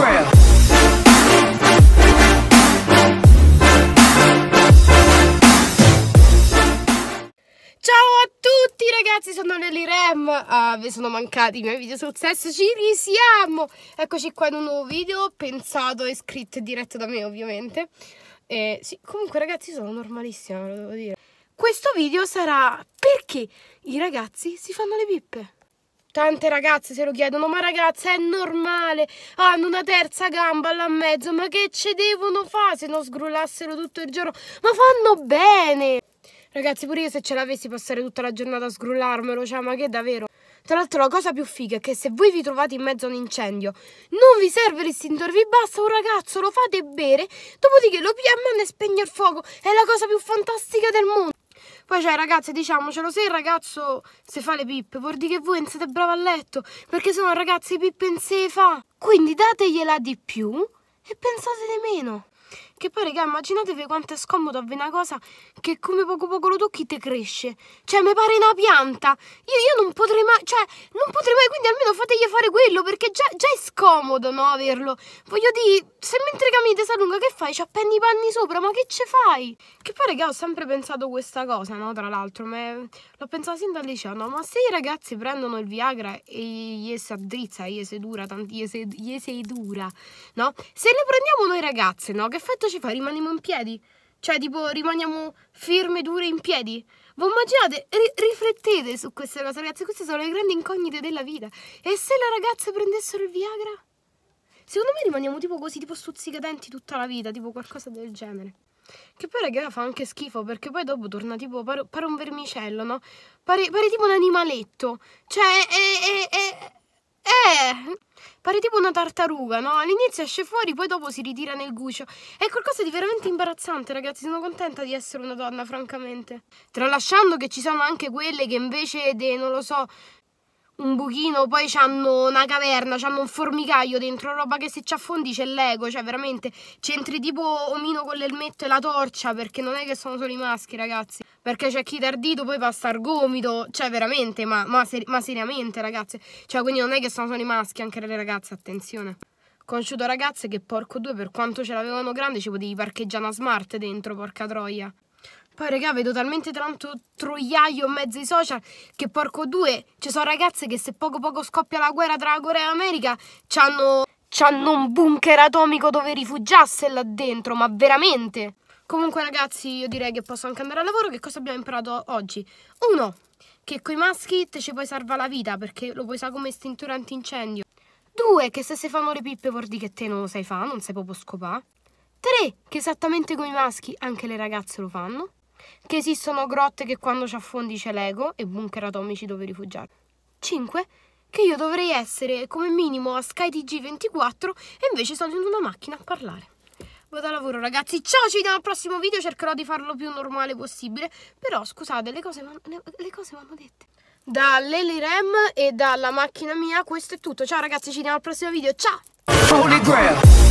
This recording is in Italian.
Ciao a tutti ragazzi, sono Nelly Rem, uh, vi sono mancati i miei video sul sesso, ci risiamo! Eccoci qua in un nuovo video, pensato e scritto e diretto da me ovviamente. E, sì, comunque ragazzi sono normalissima, lo devo dire. Questo video sarà perché i ragazzi si fanno le pippe. Tante ragazze se lo chiedono, ma ragazze è normale, hanno una terza gamba là in mezzo, ma che ci devono fare se non sgrullassero tutto il giorno? Ma fanno bene! Ragazzi, pure io se ce l'avessi passare tutta la giornata a sgrullarmelo, cioè, ma che davvero? Tra l'altro la cosa più figa è che se voi vi trovate in mezzo a un incendio, non vi serve l'istintore, vi basta un ragazzo, lo fate bere, dopodiché lo PM e spegne il fuoco. È la cosa più fantastica del mondo. Poi cioè ragazzi diciamocelo, se il ragazzo se fa le pippe vuol dire che voi non siete bravi a letto, perché sono ragazzi pippe in se fa. Quindi dategliela di più e pensate di meno. Che poi, raga, immaginatevi quanto è scomodo avere una cosa che come poco poco lo tocchi te cresce. Cioè, mi pare una pianta. Io, io non potrei mai, cioè, non potrei mai, quindi almeno fategli fare quello, perché già, già è scomodo, no, averlo. Voglio dire, se mentre cammini sa lunga, che fai? Ci appendi i panni sopra, ma che ce fai? Che poi, raga, ho sempre pensato questa cosa, no, tra l'altro, ma l'ho pensato sin dal liceo, no, ma se i ragazzi prendono il Viagra e gli si addrizza, gli si dura, gli si, dura, no? Se le prendiamo noi ragazze, no, che effetto ci fai? Rimaniamo in piedi? Cioè, tipo, rimaniamo ferme, dure in piedi? Voi immaginate, ri riflettete su queste cose, ragazzi. Queste sono le grandi incognite della vita. E se le ragazze prendessero il Viagra? Secondo me rimaniamo tipo così, tipo stuzzicadenti tutta la vita, tipo qualcosa del genere. Che poi, ragazzi, fa anche schifo, perché poi dopo torna tipo, pare, pare un vermicello, no? Pare, pare, tipo un animaletto. Cioè, è, è, è eh! Pare tipo una tartaruga, no? All'inizio esce fuori, poi dopo si ritira nel guscio. È qualcosa di veramente imbarazzante, ragazzi. Sono contenta di essere una donna, francamente. Tralasciando che ci sono anche quelle che invece de, non lo so, un buchino, poi hanno una caverna, hanno un formicaio dentro, roba che se ci affondi c'è l'ego, cioè veramente c'entri tipo omino con l'elmetto e la torcia, perché non è che sono solo i maschi ragazzi, perché c'è chi tardito poi passa al gomito, cioè veramente, ma, ma, ser ma seriamente ragazze, cioè quindi non è che sono solo i maschi, anche le ragazze, attenzione conosciuto ragazze che porco due per quanto ce l'avevano grande ci potevi parcheggiare una smart dentro porca troia poi, raga, vedo talmente tanto troiaio in mezzo ai social che porco due, ci sono ragazze che se poco poco scoppia la guerra tra Corea e America, c'hanno c'hanno un bunker atomico dove rifugiarsi là dentro, ma veramente. Comunque ragazzi, io direi che posso anche andare al lavoro. Che cosa abbiamo imparato oggi? Uno, che coi maschi te ci puoi salvare la vita perché lo puoi usare come estintura antincendio. Due, che se si fanno le pippe vuol dire che te non lo sai fare, non sai proprio scopà. Tre, che esattamente come i maschi anche le ragazze lo fanno che esistono grotte che quando ci affondi c'è l'ego e bunker atomici dove rifugiarti. 5. Che io dovrei essere come minimo a skytg 24 e invece sono in una macchina a parlare. Vado a lavoro ragazzi, ciao, ci vediamo al prossimo video, cercherò di farlo più normale possibile, però scusate, le cose, le cose vanno dette. Dall'Elirem e dalla macchina mia questo è tutto, ciao ragazzi, ci vediamo al prossimo video, ciao!